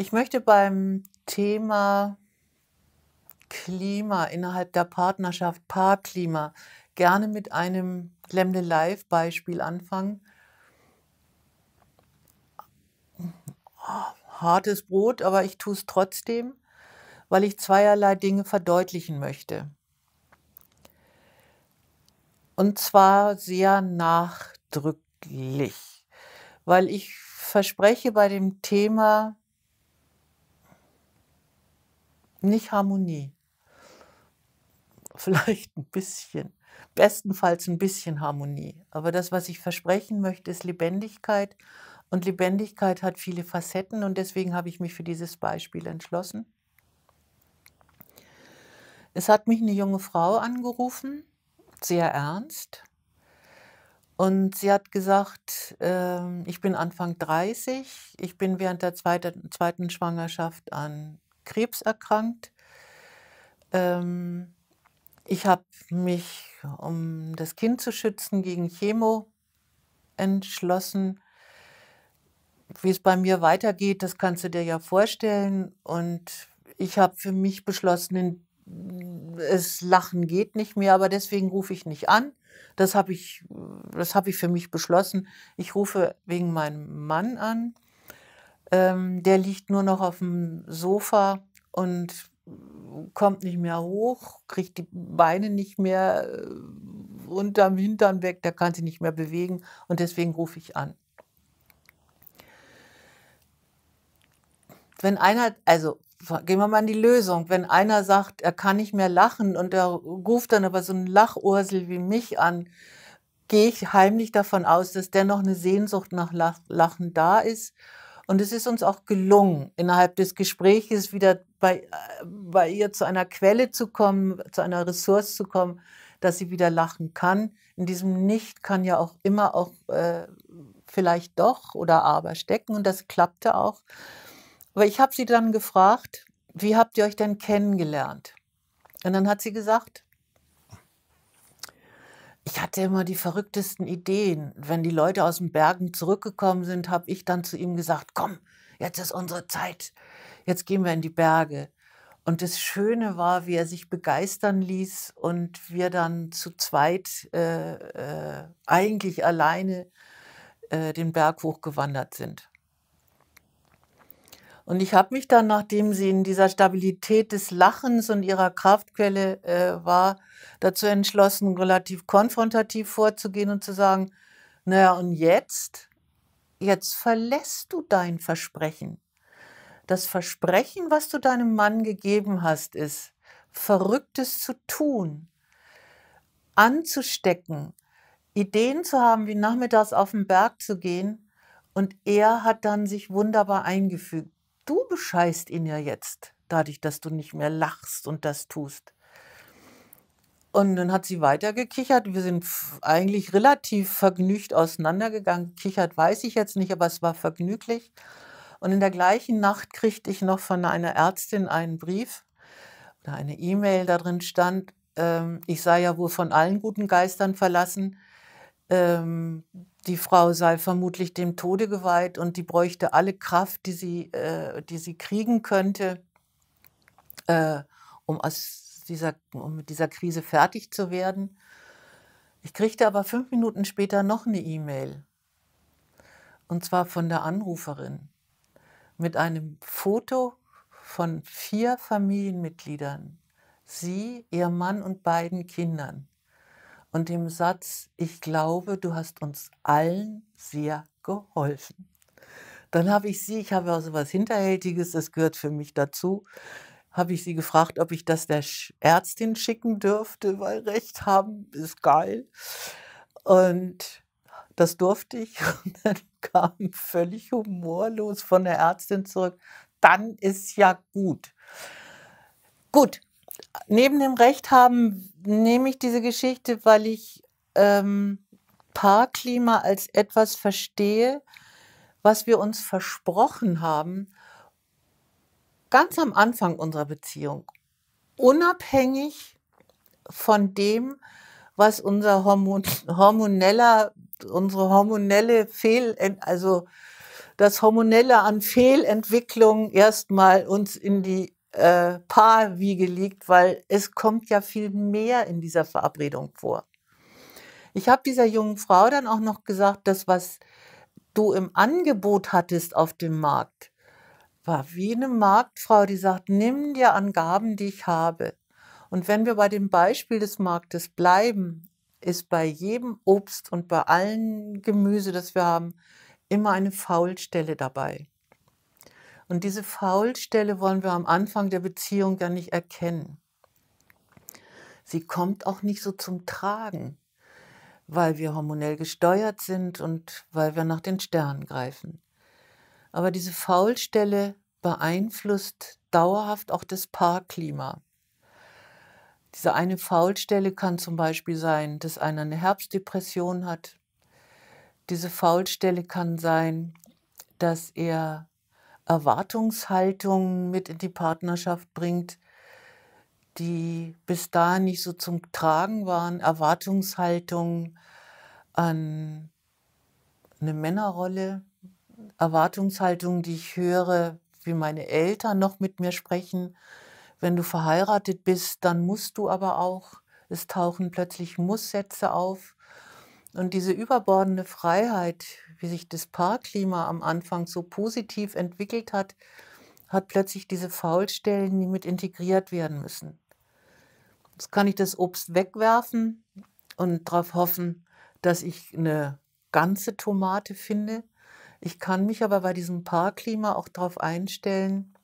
Ich möchte beim Thema Klima innerhalb der Partnerschaft, Paarklima, gerne mit einem Lemne Live Beispiel anfangen. Hartes Brot, aber ich tue es trotzdem, weil ich zweierlei Dinge verdeutlichen möchte. Und zwar sehr nachdrücklich, weil ich verspreche bei dem Thema nicht Harmonie. Vielleicht ein bisschen, bestenfalls ein bisschen Harmonie. Aber das, was ich versprechen möchte, ist Lebendigkeit. Und Lebendigkeit hat viele Facetten und deswegen habe ich mich für dieses Beispiel entschlossen. Es hat mich eine junge Frau angerufen, sehr ernst. Und sie hat gesagt, äh, ich bin Anfang 30, ich bin während der zweite, zweiten Schwangerschaft an Krebs erkrankt. Ähm, ich habe mich, um das Kind zu schützen, gegen Chemo entschlossen. Wie es bei mir weitergeht, das kannst du dir ja vorstellen. Und ich habe für mich beschlossen, es lachen geht nicht mehr, aber deswegen rufe ich nicht an. Das habe ich, hab ich für mich beschlossen. Ich rufe wegen meinem Mann an ähm, der liegt nur noch auf dem Sofa und kommt nicht mehr hoch, kriegt die Beine nicht mehr äh, unterm Hintern weg, der kann sich nicht mehr bewegen und deswegen rufe ich an. Wenn einer, also gehen wir mal an die Lösung. Wenn einer sagt, er kann nicht mehr lachen und er ruft dann aber so einen Lachursel wie mich an, gehe ich heimlich davon aus, dass dennoch eine Sehnsucht nach Lachen da ist und es ist uns auch gelungen, innerhalb des Gespräches wieder bei, äh, bei ihr zu einer Quelle zu kommen, zu einer Ressource zu kommen, dass sie wieder lachen kann. In diesem Nicht kann ja auch immer auch äh, vielleicht doch oder aber stecken und das klappte auch. Aber ich habe sie dann gefragt, wie habt ihr euch denn kennengelernt? Und dann hat sie gesagt, ich hatte immer die verrücktesten Ideen. Wenn die Leute aus den Bergen zurückgekommen sind, habe ich dann zu ihm gesagt, komm, jetzt ist unsere Zeit, jetzt gehen wir in die Berge. Und das Schöne war, wie er sich begeistern ließ und wir dann zu zweit, äh, äh, eigentlich alleine, äh, den Berg hochgewandert sind. Und ich habe mich dann, nachdem sie in dieser Stabilität des Lachens und ihrer Kraftquelle äh, war, dazu entschlossen, relativ konfrontativ vorzugehen und zu sagen, naja, und jetzt, jetzt verlässt du dein Versprechen. Das Versprechen, was du deinem Mann gegeben hast, ist, Verrücktes zu tun, anzustecken, Ideen zu haben, wie nachmittags auf den Berg zu gehen. Und er hat dann sich wunderbar eingefügt scheißt ihn ja jetzt, dadurch, dass du nicht mehr lachst und das tust. Und dann hat sie weitergekichert. Wir sind eigentlich relativ vergnügt auseinandergegangen. Kichert weiß ich jetzt nicht, aber es war vergnüglich. Und in der gleichen Nacht kriegte ich noch von einer Ärztin einen Brief oder eine E-Mail, da drin stand, ähm, ich sei ja wohl von allen guten Geistern verlassen. Ähm, die Frau sei vermutlich dem Tode geweiht und die bräuchte alle Kraft, die sie, äh, die sie kriegen könnte, äh, um, aus dieser, um mit dieser Krise fertig zu werden. Ich kriegte aber fünf Minuten später noch eine E-Mail. Und zwar von der Anruferin mit einem Foto von vier Familienmitgliedern. Sie, ihr Mann und beiden Kindern und dem Satz, ich glaube, du hast uns allen sehr geholfen. Dann habe ich sie, ich habe auch so was Hinterhältiges, das gehört für mich dazu, habe ich sie gefragt, ob ich das der Ärztin schicken dürfte, weil Recht haben ist geil. Und das durfte ich. Und dann kam völlig humorlos von der Ärztin zurück, dann ist ja gut. Gut, neben dem Recht haben, nehme ich diese Geschichte, weil ich ähm, Paarklima als etwas verstehe, was wir uns versprochen haben, ganz am Anfang unserer Beziehung, unabhängig von dem, was unser Hormon, hormoneller, unsere hormonelle Fehl, also das hormonelle an Fehlentwicklung erstmal uns in die äh, Paarwiege liegt, weil es kommt ja viel mehr in dieser Verabredung vor. Ich habe dieser jungen Frau dann auch noch gesagt, das, was du im Angebot hattest auf dem Markt, war wie eine Marktfrau, die sagt, nimm dir Angaben, die ich habe. Und wenn wir bei dem Beispiel des Marktes bleiben, ist bei jedem Obst und bei allen Gemüse, das wir haben, immer eine Faulstelle dabei. Und diese Faulstelle wollen wir am Anfang der Beziehung ja nicht erkennen. Sie kommt auch nicht so zum Tragen, weil wir hormonell gesteuert sind und weil wir nach den Sternen greifen. Aber diese Faulstelle beeinflusst dauerhaft auch das Paarklima. Diese eine Faulstelle kann zum Beispiel sein, dass einer eine Herbstdepression hat. Diese Faulstelle kann sein, dass er Erwartungshaltung mit in die Partnerschaft bringt, die bis dahin nicht so zum Tragen waren. Erwartungshaltung an eine Männerrolle, Erwartungshaltung, die ich höre, wie meine Eltern noch mit mir sprechen. Wenn du verheiratet bist, dann musst du aber auch. Es tauchen plötzlich Muss-Sätze auf. Und diese überbordende Freiheit, wie sich das Paarklima am Anfang so positiv entwickelt hat, hat plötzlich diese Faulstellen, die mit integriert werden müssen. Jetzt kann ich das Obst wegwerfen und darauf hoffen, dass ich eine ganze Tomate finde. Ich kann mich aber bei diesem Paarklima auch darauf einstellen,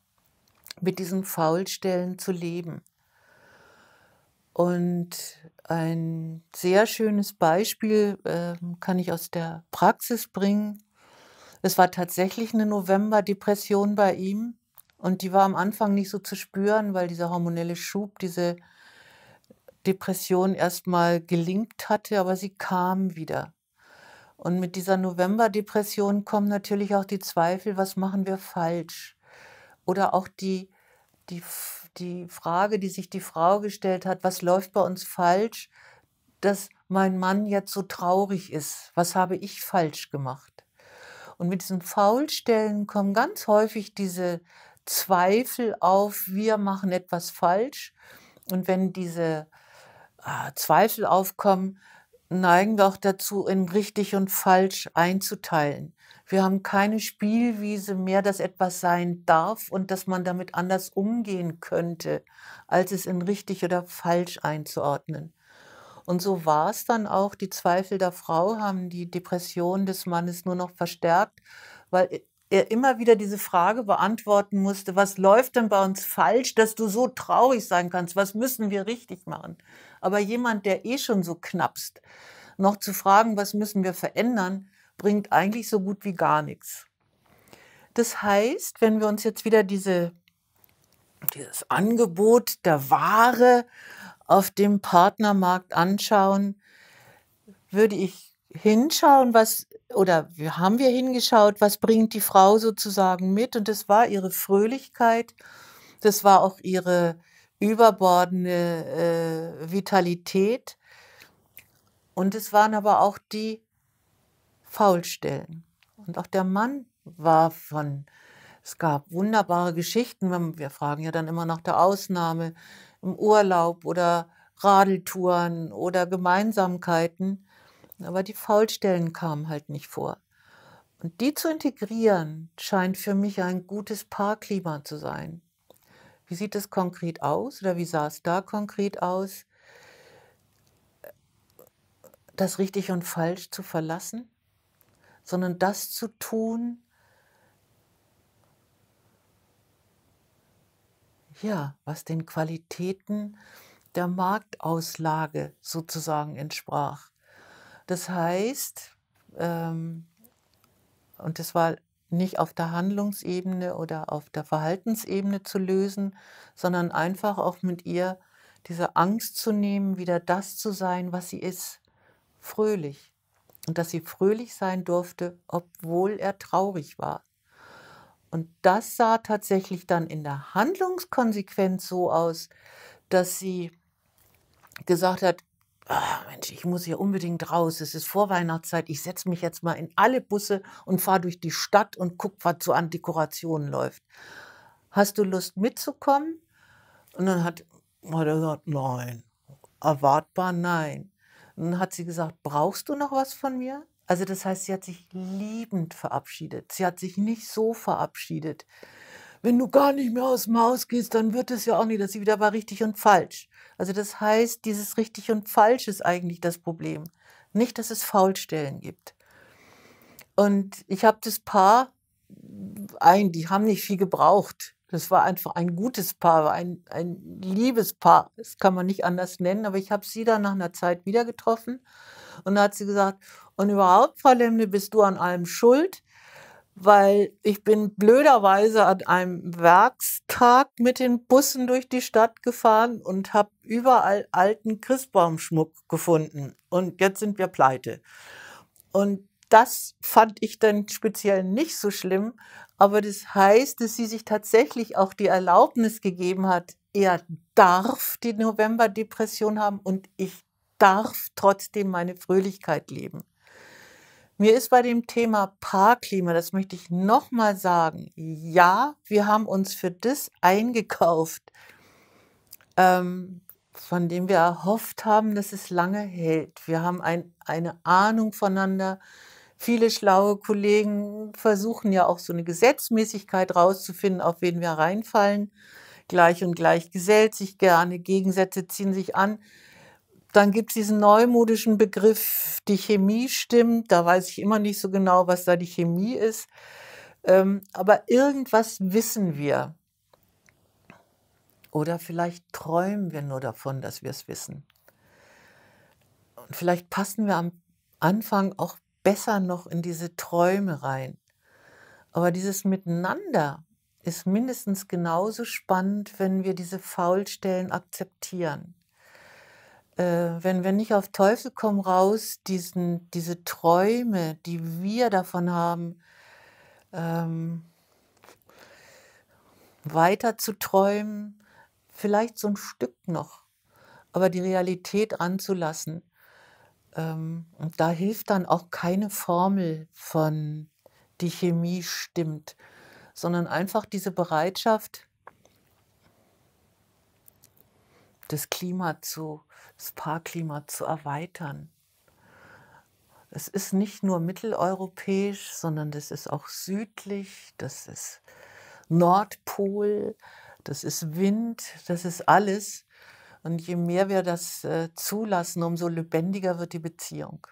mit diesen Faulstellen zu leben. Und ein sehr schönes Beispiel äh, kann ich aus der Praxis bringen. Es war tatsächlich eine November-Depression bei ihm und die war am Anfang nicht so zu spüren, weil dieser hormonelle Schub, diese Depression erstmal gelingt hatte, aber sie kam wieder. Und mit dieser November-Depression kommen natürlich auch die Zweifel, was machen wir falsch? Oder auch die die, die Frage, die sich die Frau gestellt hat, was läuft bei uns falsch, dass mein Mann jetzt so traurig ist? Was habe ich falsch gemacht? Und mit diesen Faulstellen kommen ganz häufig diese Zweifel auf, wir machen etwas falsch. Und wenn diese ah, Zweifel aufkommen, neigen auch dazu, in richtig und falsch einzuteilen. Wir haben keine Spielwiese mehr, dass etwas sein darf und dass man damit anders umgehen könnte, als es in richtig oder falsch einzuordnen. Und so war es dann auch, die Zweifel der Frau haben die Depression des Mannes nur noch verstärkt, weil äh, er immer wieder diese Frage beantworten musste, was läuft denn bei uns falsch, dass du so traurig sein kannst, was müssen wir richtig machen? Aber jemand, der eh schon so knappst, noch zu fragen, was müssen wir verändern, bringt eigentlich so gut wie gar nichts. Das heißt, wenn wir uns jetzt wieder diese, dieses Angebot der Ware auf dem Partnermarkt anschauen, würde ich hinschauen, was oder wir haben wir hingeschaut, was bringt die Frau sozusagen mit? Und das war ihre Fröhlichkeit, das war auch ihre überbordene äh, Vitalität. Und es waren aber auch die Faulstellen. Und auch der Mann war von, es gab wunderbare Geschichten, wir fragen ja dann immer nach der Ausnahme, im Urlaub oder Radeltouren oder Gemeinsamkeiten. Aber die Faulstellen kamen halt nicht vor. Und die zu integrieren, scheint für mich ein gutes Paarklima zu sein. Wie sieht es konkret aus oder wie sah es da konkret aus? Das richtig und falsch zu verlassen, sondern das zu tun, ja, was den Qualitäten der Marktauslage sozusagen entsprach. Das heißt, ähm, und das war nicht auf der Handlungsebene oder auf der Verhaltensebene zu lösen, sondern einfach auch mit ihr diese Angst zu nehmen, wieder das zu sein, was sie ist, fröhlich. Und dass sie fröhlich sein durfte, obwohl er traurig war. Und das sah tatsächlich dann in der Handlungskonsequenz so aus, dass sie gesagt hat, Ach, Mensch, ich muss hier unbedingt raus, es ist Vorweihnachtszeit, ich setze mich jetzt mal in alle Busse und fahre durch die Stadt und gucke, was so an Dekorationen läuft. Hast du Lust mitzukommen? Und dann hat, hat er gesagt, nein, erwartbar nein. Und dann hat sie gesagt, brauchst du noch was von mir? Also das heißt, sie hat sich liebend verabschiedet. Sie hat sich nicht so verabschiedet. Wenn du gar nicht mehr aus dem Haus gehst, dann wird es ja auch nicht, dass sie wieder war richtig und falsch. Also das heißt, dieses richtig und falsch ist eigentlich das Problem. Nicht, dass es Faulstellen gibt. Und ich habe das Paar, ein, die haben nicht viel gebraucht. Das war einfach ein gutes Paar, ein, ein Paar. Das kann man nicht anders nennen. Aber ich habe sie dann nach einer Zeit wieder getroffen. Und da hat sie gesagt, und überhaupt, Frau Lemne, bist du an allem schuld? weil ich bin blöderweise an einem Werkstag mit den Bussen durch die Stadt gefahren und habe überall alten Christbaumschmuck gefunden. Und jetzt sind wir pleite. Und das fand ich dann speziell nicht so schlimm, aber das heißt, dass sie sich tatsächlich auch die Erlaubnis gegeben hat, er darf die Novemberdepression haben und ich darf trotzdem meine Fröhlichkeit leben. Mir ist bei dem Thema Paarklima, das möchte ich nochmal sagen, ja, wir haben uns für das eingekauft, ähm, von dem wir erhofft haben, dass es lange hält. Wir haben ein, eine Ahnung voneinander. Viele schlaue Kollegen versuchen ja auch so eine Gesetzmäßigkeit rauszufinden, auf wen wir reinfallen. Gleich und gleich gesellt sich gerne, Gegensätze ziehen sich an. Dann gibt es diesen neumodischen Begriff, die Chemie stimmt. Da weiß ich immer nicht so genau, was da die Chemie ist. Ähm, aber irgendwas wissen wir. Oder vielleicht träumen wir nur davon, dass wir es wissen. Und vielleicht passen wir am Anfang auch besser noch in diese Träume rein. Aber dieses Miteinander ist mindestens genauso spannend, wenn wir diese Faulstellen akzeptieren. Äh, wenn wir nicht auf Teufel komm raus diesen, diese Träume, die wir davon haben, ähm, weiter zu träumen, vielleicht so ein Stück noch, aber die Realität anzulassen. Ähm, und da hilft dann auch keine Formel von die Chemie stimmt, sondern einfach diese Bereitschaft, das Klima zu, das Paarklima zu erweitern. Es ist nicht nur mitteleuropäisch, sondern das ist auch südlich, das ist Nordpol, das ist Wind, das ist alles. Und je mehr wir das äh, zulassen, umso lebendiger wird die Beziehung.